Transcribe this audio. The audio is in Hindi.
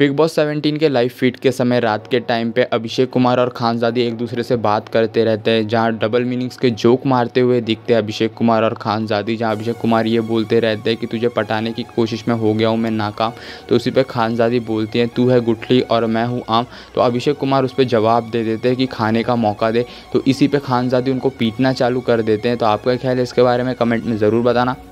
बिग बॉस 17 के लाइव फीड के समय रात के टाइम पे अभिषेक कुमार और खानजादी एक दूसरे से बात करते रहते हैं जहां डबल मीनिंग्स के जोक मारते हुए दिखते हैं अभिषेक कुमार और खानजादी जहां अभिषेक कुमार ये बोलते रहते हैं कि तुझे पटाने की कोशिश में हो गया हूं मैं नाकाम तो उसी पे खानजादी बोलती हैं तू है गुठली और मैं हूँ आम तो अभिषेक कुमार उस पर जवाब दे देते हैं कि खाने का मौका दे तो इसी पर खानजादी उनको पीटना चालू कर देते हैं तो आपका ख्याल है इसके बारे में कमेंट में ज़रूर बताना